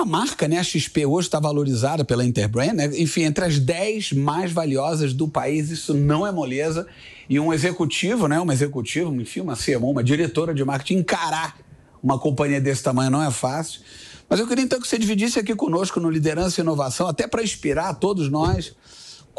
A marca, né, a XP hoje está valorizada pela Interbrand, né? enfim, entre as 10 mais valiosas do país, isso não é moleza. E um executivo, né, uma executiva, enfim, uma CMO, uma diretora de marketing, encarar uma companhia desse tamanho não é fácil. Mas eu queria então que você dividisse aqui conosco no Liderança e Inovação, até para inspirar todos nós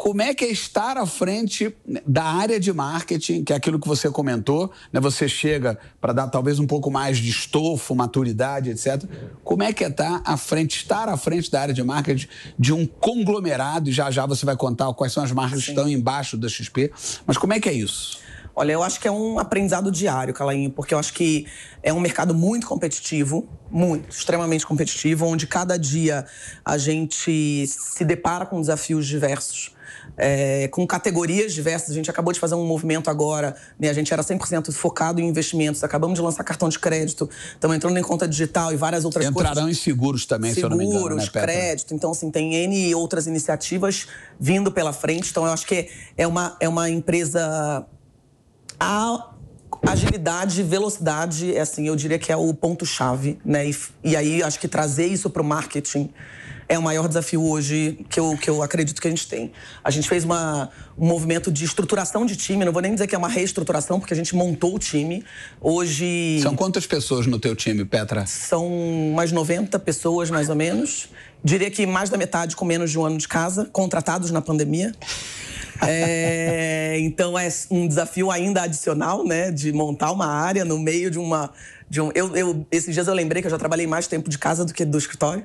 como é que é estar à frente né, da área de marketing, que é aquilo que você comentou, né? Você chega para dar talvez um pouco mais de estofo, maturidade, etc. Como é que é estar tá à frente, estar à frente da área de marketing de um conglomerado, e já já você vai contar quais são as marcas Sim. que estão embaixo da XP, mas como é que é isso? Olha, eu acho que é um aprendizado diário, Calainho, porque eu acho que é um mercado muito competitivo, muito, extremamente competitivo, onde cada dia a gente se depara com desafios diversos. É, com categorias diversas. A gente acabou de fazer um movimento agora, né? a gente era 100% focado em investimentos, acabamos de lançar cartão de crédito, estamos entrando em conta digital e várias outras Entrarão coisas. Entrarão em seguros também, seguros, se eu não me engano. Seguros, né, crédito, então assim, tem N outras iniciativas vindo pela frente. Então eu acho que é uma, é uma empresa a agilidade, velocidade, é assim, eu diria que é o ponto chave, né? E, e aí acho que trazer isso para o marketing é o maior desafio hoje que eu, que eu acredito que a gente tem. A gente fez uma, um movimento de estruturação de time, não vou nem dizer que é uma reestruturação, porque a gente montou o time. Hoje. São quantas pessoas no teu time, Petra? São umas 90 pessoas, mais ou menos. Diria que mais da metade com menos de um ano de casa, contratados na pandemia. É, então é um desafio ainda adicional, né? De montar uma área no meio de uma. De um, eu, eu, esses dias eu lembrei que eu já trabalhei mais tempo de casa do que do escritório.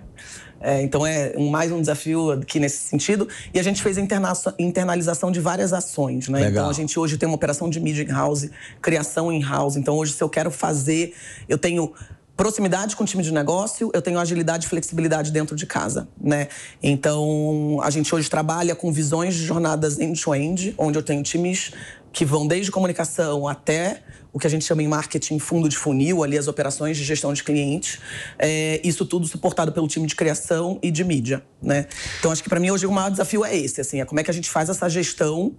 É, então é um, mais um desafio aqui nesse sentido. E a gente fez a interna internalização de várias ações, né? Então Legal. Então a gente hoje tem uma operação de mid house, criação in house. Então hoje se eu quero fazer, eu tenho proximidade com o time de negócio, eu tenho agilidade e flexibilidade dentro de casa, né? Então, a gente hoje trabalha com visões de jornadas end-to-end, -end, onde eu tenho times que vão desde comunicação até o que a gente chama em marketing fundo de funil, ali as operações de gestão de clientes. É, isso tudo suportado pelo time de criação e de mídia, né? Então, acho que para mim hoje o maior desafio é esse, assim, é como é que a gente faz essa gestão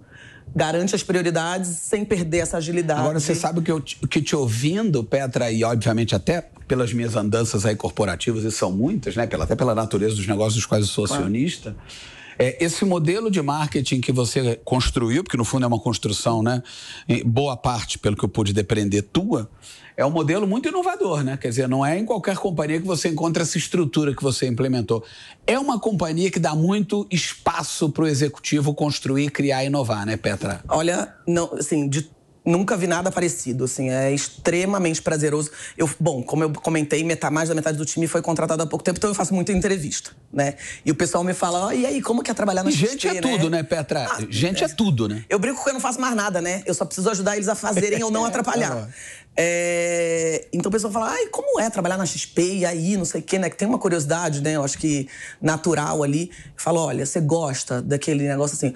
garante as prioridades sem perder essa agilidade. Agora, você sabe que, eu, que te ouvindo, Petra, e obviamente até pelas minhas andanças aí corporativas, e são muitas, né? Pela, até pela natureza dos negócios dos quais eu sou acionista. Claro é, esse modelo de marketing que você construiu, porque no fundo é uma construção, né? boa parte, pelo que eu pude depreender, tua, é um modelo muito inovador, né? Quer dizer, não é em qualquer companhia que você encontra essa estrutura que você implementou. É uma companhia que dá muito espaço para o executivo construir, criar e inovar, né, Petra? Olha, não, assim, de Nunca vi nada parecido, assim, é extremamente prazeroso. Eu, bom, como eu comentei, metade, mais da metade do time foi contratado há pouco tempo, então eu faço muita entrevista, né? E o pessoal me fala, oh, e aí, como que é trabalhar na Gente XP, é né? tudo, né, né Petra? Ah, gente é. é. tudo, né? Eu brinco que eu não faço mais nada, né? Eu só preciso ajudar eles a fazerem ou não é, atrapalhar. É, então o pessoal fala, ai, como é trabalhar na XP e aí, não sei o quê, né? Que tem uma curiosidade, né? Eu acho que natural ali. Eu falo, olha, você gosta daquele negócio assim,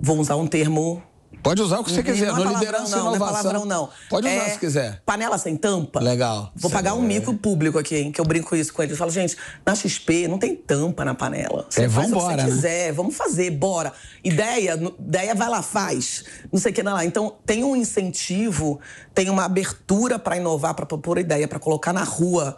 vou usar um termo Pode usar o que você uhum, quiser, é não, não é palavrão, liderança não, inovação. Não é palavrão, não. Pode usar é, se quiser. Panela sem tampa. Legal. Vou pagar um mico público aqui, hein, que eu brinco isso com eles. Eu falo, gente, na XP não tem tampa na panela. É, você é, faz vambora, o que você né? quiser, vamos fazer, bora. Ideia, ideia vai lá, faz. Não sei o que, não é lá. Então, tem um incentivo, tem uma abertura para inovar, para propor ideia, para colocar na rua.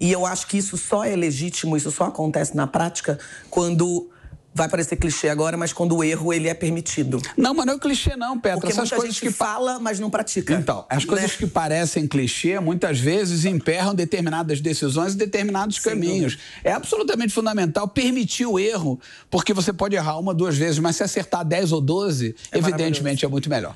E eu acho que isso só é legítimo, isso só acontece na prática quando vai parecer clichê agora, mas quando o erro ele é permitido. Não, mas não é clichê não, Petra. Porque Essas muita coisas gente que fala, mas não pratica. Então, as né? coisas né? que parecem clichê muitas vezes emperram determinadas decisões e determinados Sem caminhos. Dúvida. É absolutamente fundamental permitir o erro, porque você pode errar uma, duas vezes, mas se acertar 10 ou 12, é evidentemente é muito melhor.